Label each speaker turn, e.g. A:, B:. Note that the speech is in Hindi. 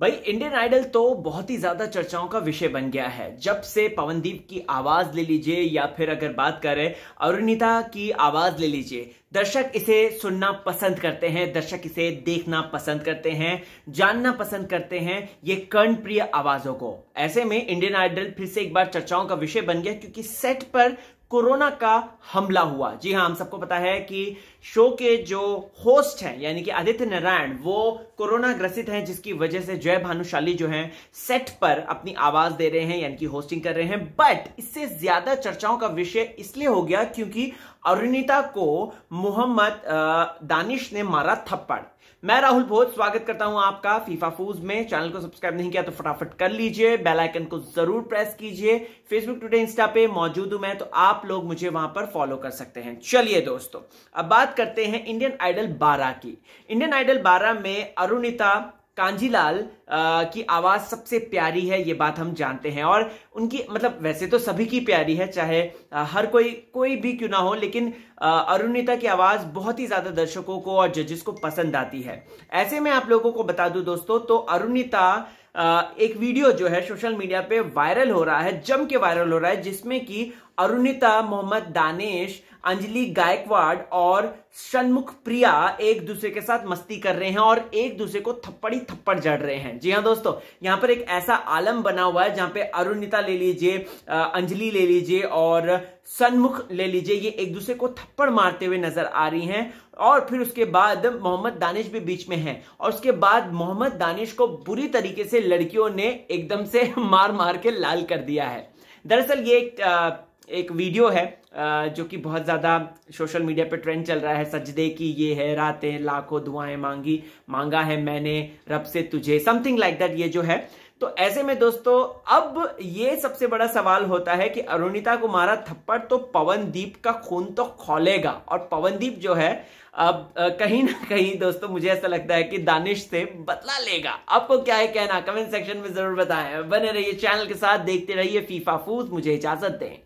A: भाई इंडियन आइडल तो बहुत ही ज्यादा चर्चाओं का विषय बन गया है जब से पवनदीप की आवाज ले लीजिए या फिर अगर बात करें अरुणिता की आवाज ले लीजिए दर्शक इसे सुनना पसंद करते हैं दर्शक इसे देखना पसंद करते हैं जानना पसंद करते हैं ये कर्णप्रिय आवाजों को ऐसे में इंडियन आइडल फिर से एक बार चर्चाओं का विषय बन गया क्योंकि सेट पर कोरोना का हमला हुआ जी हाँ हम सबको पता है कि शो के जो होस्ट हैं यानी कि आदित्य नारायण वो कोरोना ग्रसित हैं जिसकी वजह से जय भानुशाली जो हैं सेट पर अपनी आवाज दे रहे हैं यानी कि होस्टिंग कर रहे हैं बट इससे ज्यादा चर्चाओं का विषय इसलिए हो गया क्योंकि अरुणिता को मोहम्मद दानिश ने मारा थप्पड़ मैं राहुल भोज स्वागत करता हूं आपका फीफा फूज में चैनल को सब्सक्राइब नहीं किया तो फटाफट कर लीजिए बेल आइकन को जरूर प्रेस कीजिए फेसबुक ट्विटर इंस्टा पे मौजूद हूं मैं तो आप आप लोग मुझे वहां पर फॉलो कर सकते हैं चलिए दोस्तों अब बात करते हैं इंडियन आइडल 12 की इंडियन आइडल 12 में अरुणिता कांजीलाल की आवाज़ सबसे प्यारी है ये बात हम जानते हैं और उनकी मतलब वैसे तो सभी की प्यारी है चाहे हर कोई कोई भी क्यों ना हो लेकिन अरुणिता की आवाज़ बहुत ही ज़्यादा दर्शकों को और जजेस को पसंद आती है ऐसे में आप लोगों को बता दूं दोस्तों तो अरुणिता एक वीडियो जो है सोशल मीडिया पे वायरल हो रहा है जम के वायरल हो रहा है जिसमें कि अरुणिता मोहम्मद दानिश अंजलि गायकवाड़ और शनमुख प्रिया एक दूसरे के साथ मस्ती कर रहे हैं और एक दूसरे को थप्पड़ी थप्पड़ जड़ रहे हैं जी हाँ दोस्तों यहाँ पर एक ऐसा आलम बना हुआ है जहां पे अरुणिता ले लीजिए अंजलि ले लीजिए और सन्मुख ले लीजिए ये एक दूसरे को थप्पड़ मारते हुए नजर आ रही हैं और फिर उसके बाद मोहम्मद दानिश भी बीच में है और उसके बाद मोहम्मद दानिश को बुरी तरीके से लड़कियों ने एकदम से मार मार के लाल कर दिया है दरअसल ये एक एक वीडियो है जो कि बहुत ज़्यादा सोशल मीडिया पे ट्रेंड चल रहा है सजदे की ये है रातें लाखों दुआएं मांगी मांगा है मैंने रब से तुझे समथिंग लाइक दैट ये जो है तो ऐसे में दोस्तों अब ये सबसे बड़ा सवाल होता है कि अरुणिता को मारा थप्पड़ तो पवनदीप का खून तो खोलेगा और पवनदीप जो है अब कहीं ना कहीं दोस्तों मुझे ऐसा लगता है कि दानिश से बदला लेगा आपको क्या है कहना कमेंट सेक्शन में जरूर बताएं बने रहिए चैनल के साथ देखते रहिए फीफा फूस मुझे इजाजत दें